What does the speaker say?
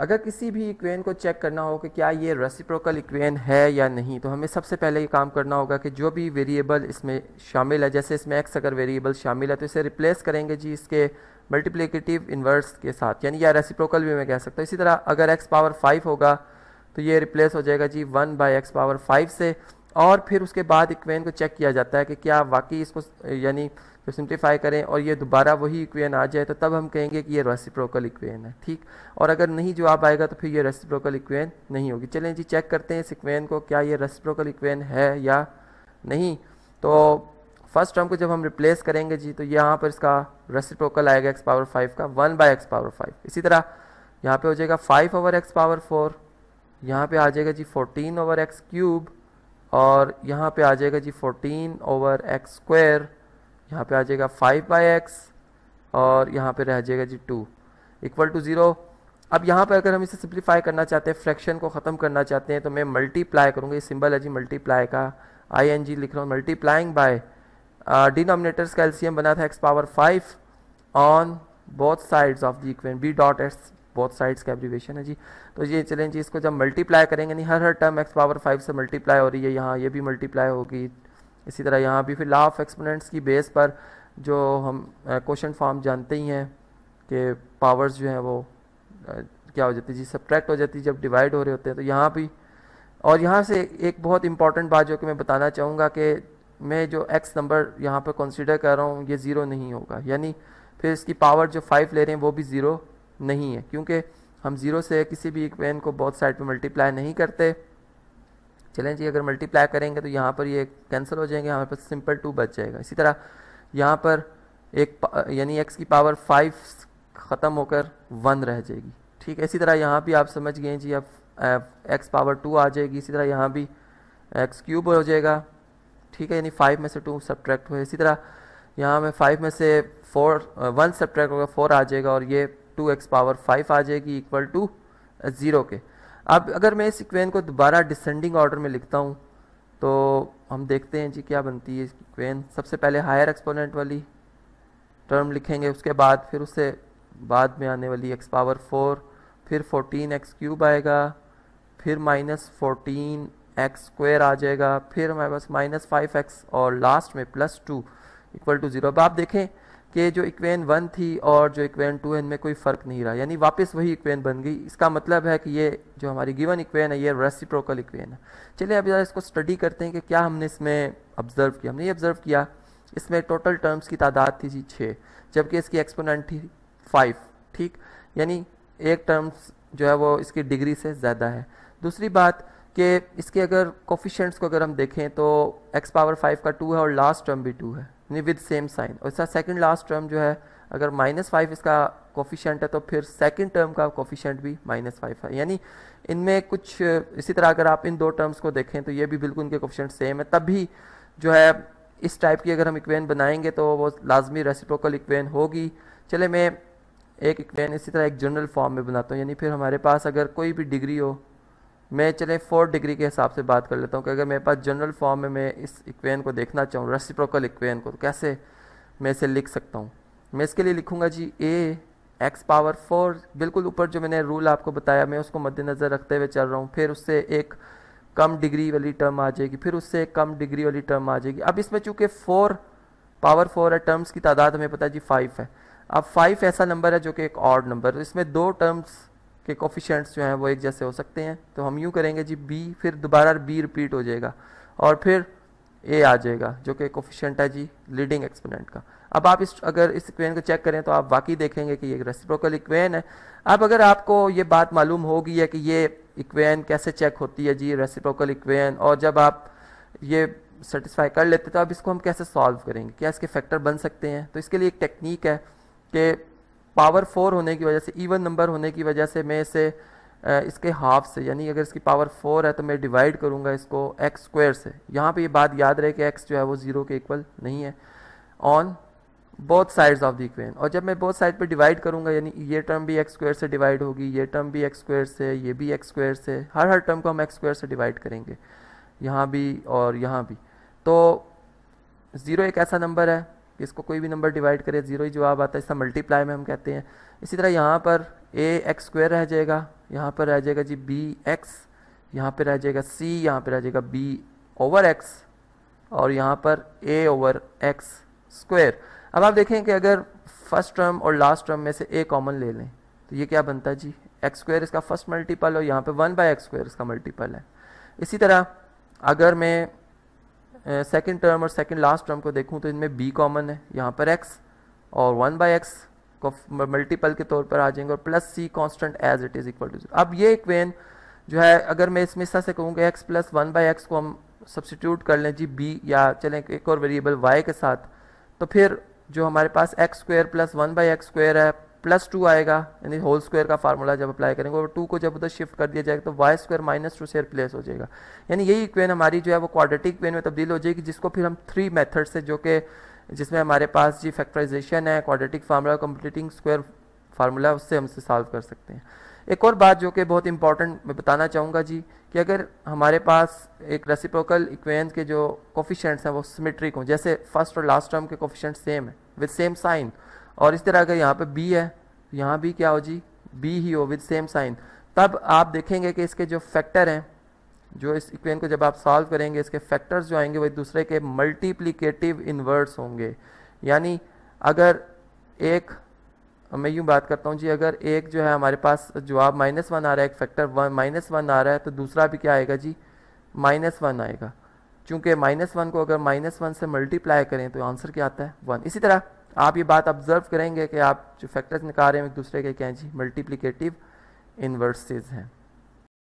अगर किसी भी इक्वेन को चेक करना हो कि क्या ये रेसिप्रोकल इक्वेन है या नहीं तो हमें सबसे पहले ये काम करना होगा कि जो भी वेरिएबल इसमें शामिल है जैसे इसमें एक्स अगर वेरिएबल शामिल है तो इसे रिप्लेस करेंगे जी इसके मल्टीप्लिकेटिव इन्वर्स के साथ यानी या रेसिप्रोकल भी मैं कह सकता हूँ इसी तरह अगर एक्स पावर फाइव होगा तो ये रिप्लेस हो जाएगा जी one by x power five से और फिर उसके बाद इक्वेन को चेक किया जाता है कि क्या वाकई इसको यानी जो सिंप्लीफाई करें और ये दोबारा वही इक्वेन आ जाए तो तब हम कहेंगे कि ये रेसिप्रोकल इक्वेन है ठीक और अगर नहीं जवाब आएगा तो फिर ये रेसिप्रोकल इक्वेन नहीं होगी चलें जी चेक करते हैं इस इक्वेन को क्या ये रेसिप्रोकल इक्वेन है या नहीं तो फर्स्ट टर्म को जब हम रिप्लेस करेंगे जी तो यहाँ पर इसका रेसिप्रोकल आएगा एक्स पावर फाइव का one by x power five इसी तरह यहाँ पर हो जाएगा five over x power four यहाँ पर आ जाएगा जी फोर्टीन ओवर एक्स क्यूब और यहाँ पे आ जाएगा जी 14 ओवर एक्स स्क्वायर यहाँ पे आ जाएगा 5 बाई एक्स और यहाँ पे रह जाएगा जी 2 इक्वल टू ज़ीरो अब यहाँ पर अगर हम इसे सिंप्लीफाई करना चाहते हैं फ्रैक्शन को ख़त्म करना चाहते हैं तो मैं मल्टीप्लाई करूँगा ये सिंबल है जी मल्टीप्लाई का आई एन जी लिख रहा हूँ मल्टीप्लाइंग बाय डिनोमिनेटर्स का एल्सियम बना था x power five on both sides of the equation B dot S बहुत साइड्स का एब्रीवेशन है जी तो ये चलें जी इसको जब मल्टीप्लाई करेंगे नहीं हर हर टर्म एक्स पावर फाइव से मल्टीप्लाई हो रही है यहाँ ये भी मल्टीप्लाई होगी इसी तरह यहाँ भी फिर लाफ एक्सपोनेंट्स की बेस पर जो हम क्वेश्चन फॉर्म जानते ही हैं कि पावर्स जो हैं वो क्या हो जाती है जी सब्ट्रैक्ट हो जाती है जब डिवाइड हो रहे होते हैं तो यहाँ भी और यहाँ से एक बहुत इंपॉर्टेंट बात जो कि मैं बताना चाहूँगा कि मैं जो एक्स नंबर यहाँ पर कंसिडर कर रहा हूँ ये ज़ीरो नहीं होगा यानी फिर इसकी पावर जो फाइव ले रहे हैं वो भी ज़ीरो नहीं है क्योंकि हम ज़ीरो से किसी भी एक पेन को बहुत साइड पे मल्टीप्लाई नहीं करते चलें जी अगर मल्टीप्लाई करेंगे तो यहाँ पर ये कैंसिल हो जाएंगे हमारे पास सिंपल टू बच जाएगा इसी तरह यहाँ पर एक यानी एक्स की पावर फाइव ख़त्म होकर वन रह जाएगी ठीक है इसी तरह यहाँ भी आप समझ गए जी अब एक्स पावर टू आ जाएगी इसी तरह यहाँ भी एक्स क्यूब हो जाएगा ठीक है यानी फाइव में से टू सब्ट्रैक्ट हुए इसी तरह यहाँ में फाइव में से फोर वन सब्ट्रैक्ट होगा फोर आ जाएगा और ये टू एक्स पावर फाइव आ जाएगी इक्वल टू ज़ीरो के अब अगर मैं इस इक्वेन को दोबारा डिसेंडिंग ऑर्डर में लिखता हूँ तो हम देखते हैं जी क्या बनती है इसकी इक्वेन सबसे पहले हायर एक्सपोनेंट वाली टर्म लिखेंगे उसके बाद फिर उससे बाद में आने वाली एक्स पावर फोर फिर फोर्टीन एक्स क्यूब आएगा फिर माइनस फोर्टीन एक्स स्क्वेयर आ जाएगा फिर हमारे पास माइनस फाइव एक्स और लास्ट में plus two equal to zero अब आप देखें कि जो इक्वेन वन थी और जो इक्वेन टू है इनमें कोई फ़र्क नहीं रहा यानी वापस वही इक्वेन बन गई इसका मतलब है कि ये जो हमारी गिवन इक्वेन है ये रेसिप्रोकल इक्वेन है चलिए अब ज़रा इसको स्टडी करते हैं कि क्या हमने इसमें ऑब्जर्व किया हमने ये ऑब्जर्व किया इसमें टोटल टर्म्स की तादाद थी जी छः जबकि इसकी एक्सपोनेंट थी फाइव ठीक यानी एक टर्म्स जो है वो इसकी डिग्री से ज़्यादा है दूसरी बात कि इसके अगर कोफिशेंट्स को अगर हम देखें तो एक्स पावर फाइव का टू है और लास्ट टर्म भी टू है विद सेम साइन और इसका सेकेंड लास्ट टर्म जो है अगर माइनस फाइव इसका कोफिशेंट है तो फिर सेकेंड टर्म का कोफिशेंट भी माइनस फाइव है यानी इनमें कुछ इसी तरह अगर आप इन दो टर्म्स को देखें तो ये भी बिल्कुल इनके कोफिशेंट सेम है तब भी जो है इस टाइप की अगर हम इक्वेन बनाएंगे तो वो लाजमी रेसिप्रोकल इक्वेन होगी चले मैं एक इक्वेन इसी तरह एक जनरल फॉर्म में बनाता हूँ यानी फिर हमारे पास अगर कोई भी डिग्री हो मैं चले फोर डिग्री के हिसाब से बात कर लेता हूँ कि अगर मेरे पास जनरल फॉर्म में मैं इस इक्वेन को देखना चाहूँ रेसिप्रोकल इक्वेन को तो कैसे मैं इसे लिख सकता हूँ मैं इसके लिए लिखूँगा जी ए एक्स पावर फोर बिल्कुल ऊपर जो मैंने रूल आपको बताया मैं उसको मद्देनज़र रखते हुए चल रहा हूँ फिर उससे एक कम डिग्री वाली टर्म आ जाएगी फिर उससे एक कम डिग्री वाली टर्म आ जाएगी अब इसमें चूँकि फोर पावर फोर है टर्म्स की तादाद हमें पता है जी फाइव है अब फाइव ऐसा नंबर है जो कि एक और नंबर तो इसमें दो टर्म्स के कोफिशेंट्स जो हैं वो एक जैसे हो सकते हैं तो हम यूँ करेंगे जी बी फिर दोबारा बी रिपीट हो जाएगा और फिर ए आ जाएगा जो कि कोफिशेंट है जी लीडिंग एक्सपोनेंट का अब आप इस अगर इस इक्वेन को चेक करें तो आप वाकई देखेंगे कि ये एक रेसिप्रोकल इक्वेन है अब अगर आपको ये बात मालूम होगी है कि ये इक्वेन कैसे चेक होती है जी रेसिप्रोकल इक्वेन और जब आप ये सेटिस्फाई कर लेते तो अब इसको हम कैसे सॉल्व करेंगे क्या इसके फैक्टर बन सकते हैं तो इसके लिए एक टेक्निक है कि पावर फोर होने की वजह से इवन नंबर होने की वजह से मैं इसे इसके हाफ से यानी अगर इसकी पावर फोर है तो मैं डिवाइड करूँगा इसको एक्स स्क्वायर से यहाँ पे ये बात याद रहे कि एक्स जो है वो ज़ीरो के इक्वल नहीं है on both sides of the equation और जब मैं बोथ साइड पे डिवाइड करूंगा यानी ये टर्म भी एक्स स्क्वायर से डिवाइड होगी ये टर्म भी एक्स स्क्वायर से ये भी एक्स स्क्वायर से हर हर टर्म को हम एक्स स्क्वायर से डिवाइड करेंगे यहाँ भी और यहाँ भी तो ज़ीरो एक ऐसा नंबर है कि इसको कोई भी नंबर डिवाइड करे ज़ीरो ही जवाब आता है इसका मल्टीप्लाई में हम कहते हैं इसी तरह यहाँ पर ए एक्स स्क्वेयर रह जाएगा यहाँ पर रह जाएगा जी बी एक्स यहाँ पर रह जाएगा सी यहाँ पर रह जाएगा बी ओवर एक्स और यहाँ पर ए ओवर एक्स स्क्वेयर अब आप देखें कि अगर फर्स्ट टर्म और लास्ट टर्म में से ए कॉमन ले लें तो ये क्या बनता है जी एक्स स्क्वेयर इसका फर्स्ट मल्टीपल और यहाँ पर वन बाई एक्स स्क्वायर इसका मल्टीपल है इसी तरह अगर मैं सेकेंड टर्म और सेकेंड लास्ट टर्म को देखूँ तो इनमें बी कॉमन है यहाँ पर एक्स और वन बाई एक्स को मल्टीपल के तौर पर आ जाएंगे और plus C constant as it is equal to zero अब ये वेन जो है अगर मैं इसमें तरह से कहूँगा x plus one by x को हम सब्सिट्यूट कर लें जी बी या चलें एक और वेरिएबल वाई के साथ तो फिर जो हमारे पास x square plus one by x square है प्लस टू आएगा यानी होल स्क्वायर का फार्मूला जब अप्लाई करेंगे और टू को जब उधर शिफ्ट कर दिया जाएगा तो वाई स्क्वायर माइनस टू से रिप्लेस हो जाएगा यानी यही इक्वेन हमारी जो है वो क्वाड्रेटिक इक्वेन में तब्दील हो जाएगी जिसको फिर हम थ्री मेथड से जो कि जिसमें हमारे पास जी फैक्टराइजेशन है quadratic formula completing square formula उससे हम सॉल्व कर सकते हैं एक और बात जो कि बहुत इंपॉर्टेंट मैं बताना चाहूँगा जी कि अगर हमारे पास एक रेसिप्रोकल इक्वेन के जो कोफिशेंट्स हैं वो सिमेट्रिक हों जैसे फर्स्ट और लास्ट टर्म के कोफिशेंट सेम है विद सेम साइन और इस तरह अगर यहाँ पे बी है यहाँ भी क्या हो जी बी ही हो विद सेम साइन तब आप देखेंगे कि इसके जो फैक्टर हैं जो इस इक्वेन को जब आप सॉल्व करेंगे इसके फैक्टर्स जो आएंगे वो एक दूसरे के मल्टीप्लीकेटिव इन्वर्स होंगे यानी अगर एक मैं यूँ बात करता हूँ जी अगर एक जो है हमारे पास जवाब माइनस वन आ रहा है एक फैक्टर वन माइनस वन आ रहा है तो दूसरा भी क्या आएगा जी माइनस वन आएगा क्योंकि माइनस वन को अगर माइनस वन से मल्टीप्लाई करें तो आंसर क्या आता है वन इसी तरह आप ये बात ऑब्जर्व करेंगे कि आप जो फैक्टर्स निकाल रहे हैं एक दूसरे के क्या जी मल्टीप्लीकेटिव इन्वर्सेज हैं